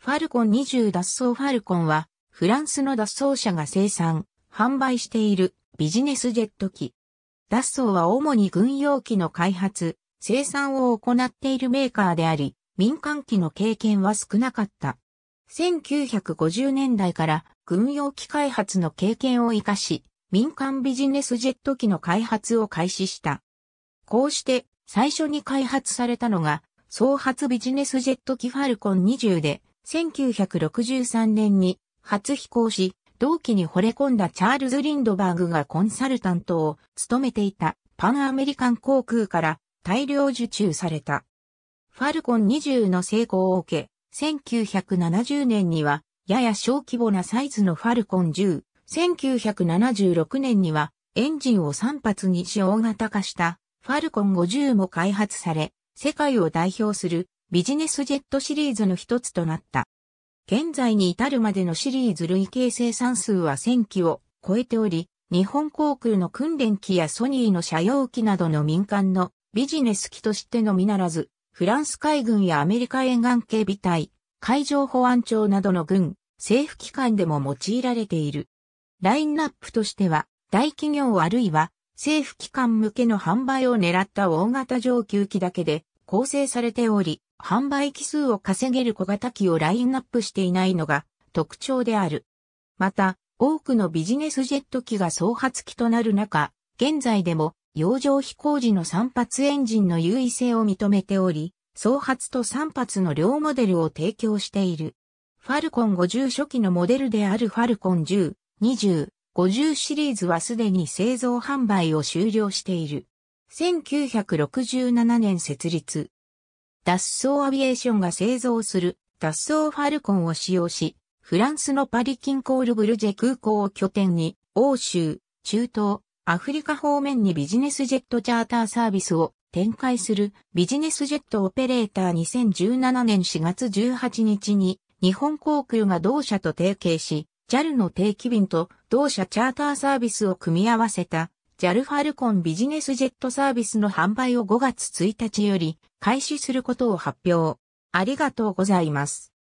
ファルコン20脱走ファルコンは、フランスの脱走者が生産、販売しているビジネスジェット機。脱走は主に軍用機の開発、生産を行っているメーカーであり、民間機の経験は少なかった。1950年代から軍用機開発の経験を活かし、民間ビジネスジェット機の開発を開始した。こうして最初に開発されたのが、創発ビジネスジェット機ファルコン20で、1963年に初飛行し、同期に惚れ込んだチャールズ・リンドバーグがコンサルタントを務めていたパンアメリカン航空から大量受注された。ファルコン20の成功を受け、1970年にはやや小規模なサイズのファルコン10、1976年にはエンジンを3発に使用型化したファルコン50も開発され、世界を代表するビジネスジェットシリーズの一つとなった。現在に至るまでのシリーズ累計生産数は1000機を超えており、日本航空の訓練機やソニーの車用機などの民間のビジネス機としてのみならず、フランス海軍やアメリカ沿岸警備隊、海上保安庁などの軍、政府機関でも用いられている。ラインナップとしては、大企業あるいは政府機関向けの販売を狙った大型上級機だけで構成されており、販売機数を稼げる小型機をラインナップしていないのが特徴である。また、多くのビジネスジェット機が創発機となる中、現在でも洋上飛行時の3発エンジンの優位性を認めており、創発と3発の両モデルを提供している。ファルコン50初期のモデルであるファルコン10、20、50シリーズはすでに製造販売を終了している。1967年設立。脱走アビエーションが製造する脱走ファルコンを使用し、フランスのパリ近郊ルブルジェ空港を拠点に、欧州、中東、アフリカ方面にビジネスジェットチャーターサービスを展開するビジネスジェットオペレーター2017年4月18日に日本航空が同社と提携し JAL の定期便と同社チャーターサービスを組み合わせた JAL ファルコンビジネスジェットサービスの販売を5月1日より開始することを発表。ありがとうございます。